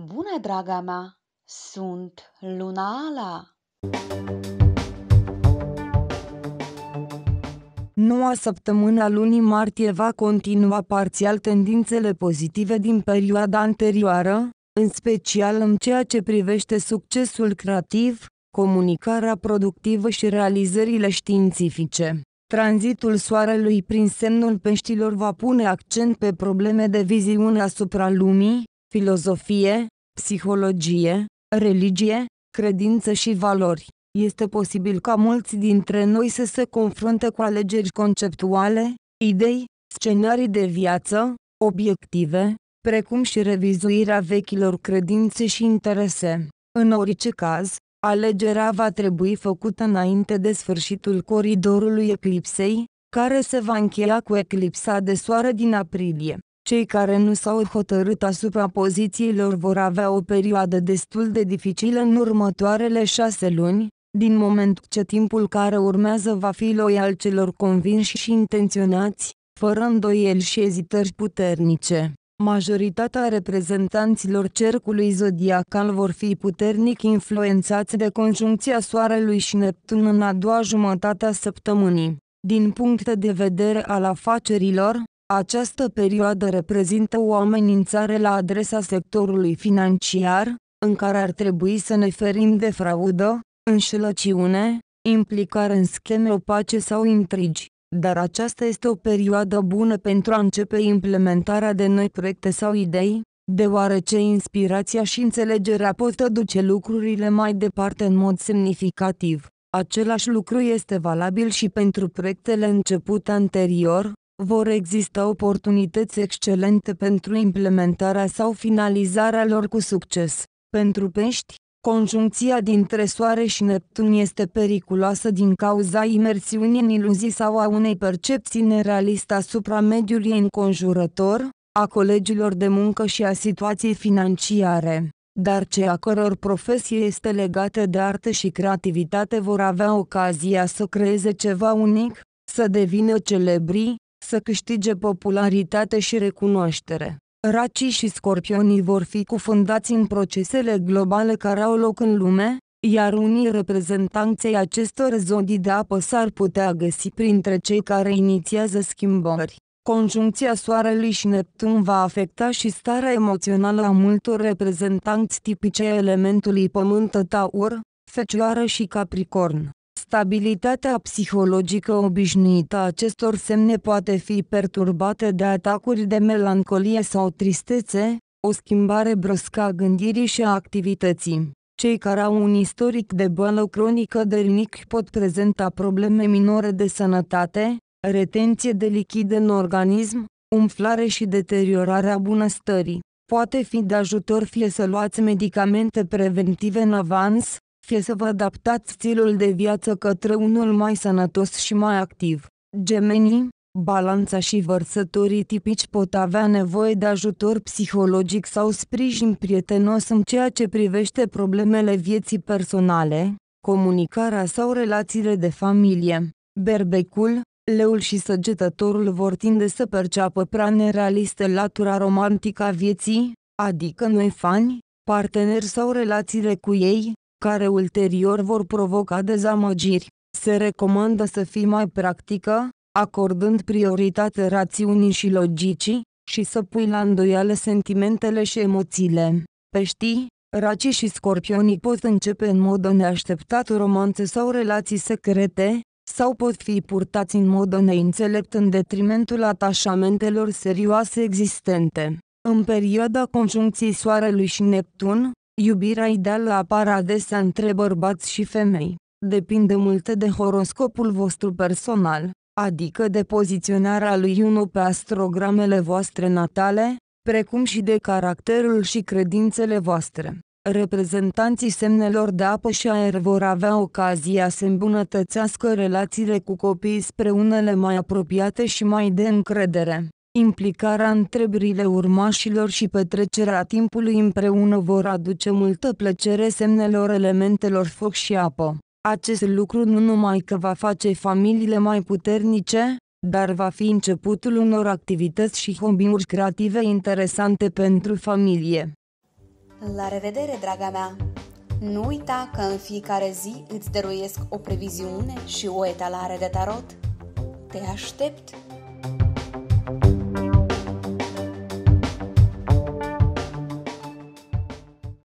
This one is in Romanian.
Bună, draga mea! Sunt Luna Ala! Noua săptămână a lunii martie va continua parțial tendințele pozitive din perioada anterioară, în special în ceea ce privește succesul creativ, comunicarea productivă și realizările științifice. Tranzitul soarelui prin semnul peștilor va pune accent pe probleme de viziune asupra lumii, filozofie, psihologie, religie, credință și valori. Este posibil ca mulți dintre noi să se confrunte cu alegeri conceptuale, idei, scenarii de viață, obiective, precum și revizuirea vechilor credințe și interese. În orice caz, alegerea va trebui făcută înainte de sfârșitul coridorului eclipsei, care se va încheia cu eclipsa de soare din aprilie. Cei care nu s-au hotărât asupra pozițiilor vor avea o perioadă destul de dificilă în următoarele șase luni, din moment ce timpul care urmează va fi loial celor convinși și intenționați, fără îndoieli și ezitări puternice. Majoritatea reprezentanților cercului zodiacal vor fi puternic influențați de conjuncția Soarelui și Neptun în a doua jumătate a săptămânii. Din punct de vedere al afacerilor, această perioadă reprezintă o amenințare la adresa sectorului financiar, în care ar trebui să ne ferim de fraudă, înșelăciune, implicare în scheme opace sau intrigi, dar aceasta este o perioadă bună pentru a începe implementarea de noi proiecte sau idei, deoarece inspirația și înțelegerea pot duce lucrurile mai departe în mod semnificativ. Același lucru este valabil și pentru proiectele începute anterior, vor exista oportunități excelente pentru implementarea sau finalizarea lor cu succes. Pentru pești, conjuncția dintre Soare și Neptun este periculoasă din cauza imersiunii în iluzii sau a unei percepții nerealiste asupra mediului înconjurător, a colegilor de muncă și a situației financiare dar cei a căror profesie este legată de artă și creativitate vor avea ocazia să creeze ceva unic, să devină celebri, să câștige popularitate și recunoaștere. Racii și scorpionii vor fi cufundați în procesele globale care au loc în lume, iar unii reprezentanței acestor zodii de apă s-ar putea găsi printre cei care inițiază schimbări. Conjuncția Soarelui și Neptun va afecta și starea emoțională a multor reprezentanți tipice elementului Pământ Taur, Fecioară și Capricorn. Stabilitatea psihologică obișnuită a acestor semne poate fi perturbată de atacuri de melancolie sau tristețe, o schimbare bruscă a gândirii și a activității. Cei care au un istoric de boală cronică de rinic pot prezenta probleme minore de sănătate, retenție de lichid în organism, umflare și deteriorarea bunăstării. Poate fi de ajutor fie să luați medicamente preventive în avans, fie să vă adaptați stilul de viață către unul mai sănătos și mai activ. Gemenii, balanța și vărsătorii tipici pot avea nevoie de ajutor psihologic sau sprijin prietenos în ceea ce privește problemele vieții personale, comunicarea sau relațiile de familie. Berbecul, leul și săgetătorul vor tinde să perceapă prea nerealistă latura romantică a vieții, adică noi fani, parteneri sau relațiile cu ei, care ulterior vor provoca dezamăgiri. Se recomandă să fii mai practică, acordând prioritate rațiunii și logicii, și să pui la îndoială sentimentele și emoțiile. Peștii, racii și scorpionii pot începe în mod neașteptat romanțe sau relații secrete, sau pot fi purtați în mod neînțelept în detrimentul atașamentelor serioase existente. În perioada conjuncției Soarelui și Neptun, Iubirea ideală apare adesea între bărbați și femei. Depinde multe de horoscopul vostru personal, adică de poziționarea lui Iuno pe astrogramele voastre natale, precum și de caracterul și credințele voastre. Reprezentanții semnelor de apă și aer vor avea ocazia să îmbunătățească relațiile cu copiii spre unele mai apropiate și mai de încredere. Implicarea întrebările urmașilor și petrecerea timpului împreună vor aduce multă plăcere semnelor elementelor foc și apă. Acest lucru nu numai că va face familiile mai puternice, dar va fi începutul unor activități și hobby-uri creative interesante pentru familie. La revedere, draga mea! Nu uita că în fiecare zi îți dăruiesc o previziune și o etalare de tarot. Te aștept!